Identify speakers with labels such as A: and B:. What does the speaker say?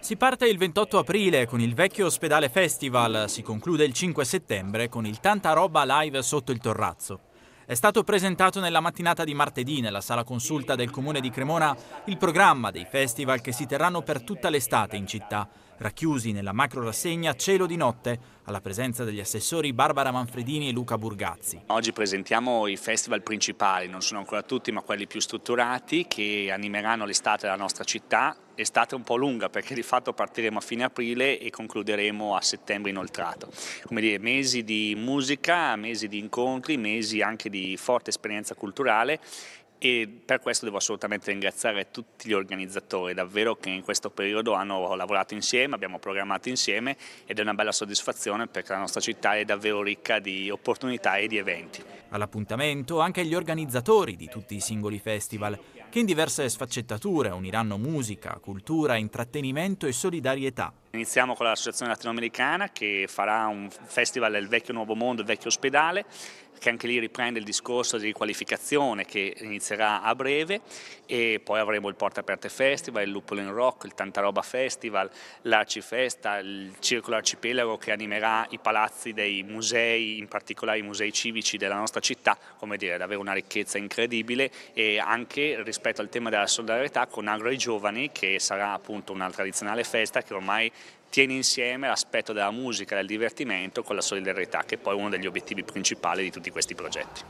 A: Si parte il 28 aprile con il vecchio ospedale festival, si conclude il 5 settembre con il Tanta Roba Live sotto il Torrazzo. È stato presentato nella mattinata di martedì nella sala consulta del comune di Cremona il programma dei festival che si terranno per tutta l'estate in città, racchiusi nella macro rassegna Cielo di notte, alla presenza degli assessori Barbara Manfredini e Luca Burgazzi.
B: Oggi presentiamo i festival principali, non sono ancora tutti ma quelli più strutturati che animeranno l'estate della nostra città estate un po' lunga perché di fatto partiremo a fine aprile e concluderemo a settembre inoltrato. Come dire, mesi di musica, mesi di incontri, mesi anche di forte esperienza culturale e per questo devo assolutamente ringraziare tutti gli organizzatori davvero che in questo periodo hanno lavorato insieme, abbiamo programmato insieme ed è una bella soddisfazione perché la nostra città è davvero ricca di opportunità e di eventi.
A: All'appuntamento
B: anche gli organizzatori
A: di tutti i singoli festival che in diverse sfaccettature uniranno musica, cultura, intrattenimento e solidarietà
B: Iniziamo con l'associazione latinoamericana che farà un festival del vecchio nuovo mondo, il vecchio ospedale, che anche lì riprende il discorso di riqualificazione che inizierà a breve e poi avremo il Porta Aperte Festival, il Lupolo Rock, il Tantaroba Festival, l'Arcifesta, il Circolo Arcipelago che animerà i palazzi dei musei, in particolare i musei civici della nostra città, come dire, davvero una ricchezza incredibile e anche rispetto al tema della solidarietà con Agro ai Giovani che sarà appunto una tradizionale festa che ormai tiene insieme l'aspetto della musica, del divertimento con la solidarietà che è poi uno degli obiettivi principali di tutti questi progetti.